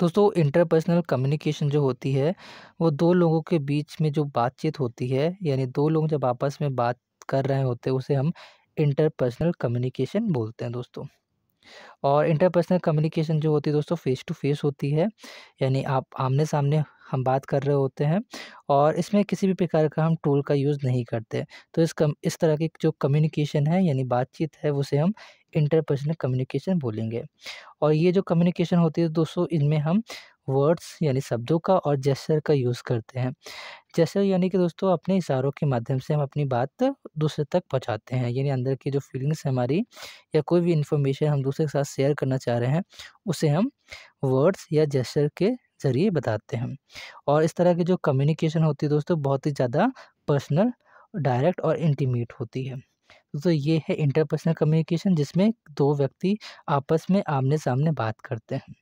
दोस्तों interpersonal communication जो होती है वो दो लोगों के बीच में जो बातचीत होती है यानी दो लोग जब आपस में बात कर रहे होते हैं उसे हम इंटरपर्सनल कम्युनिकेशन बोलते हैं दोस्तों और इंटरपर्सनल कम्युनिकेशन जो होती है दोस्तों फेस टू फेस होती है यानी आप आमने सामने हम बात कर रहे होते हैं और इसमें किसी भी प्रकार का हम टूल का यूज़ नहीं करते तो इस कम इस तरह की जो कम्युनिकेशन है यानी बातचीत है उसे हम इंटरपर्सनल कम्युनिकेशन बोलेंगे और ये जो कम्युनिकेशन होती है दोस्तों इनमें हम वर्ड्स यानी शब्दों का और जेस्चर का यूज़ करते हैं जेस्चर यानी कि दोस्तों अपने इशारों के माध्यम से हम अपनी बात दूसरे तक पहुंचाते हैं यानी अंदर की जो फीलिंग्स हमारी या कोई भी इन्फॉर्मेशन हम दूसरे के साथ शेयर करना चाह रहे हैं उसे हम वर्ड्स या जेस्चर के ज़रिए बताते हैं और इस तरह की जो कम्युनिकेशन होती है दोस्तों बहुत ही ज़्यादा पर्सनल डायरेक्ट और इंटीमेट होती है तो ये है इंटरपर्सनल कम्युनिकेशन जिसमें दो व्यक्ति आपस में आमने सामने बात करते हैं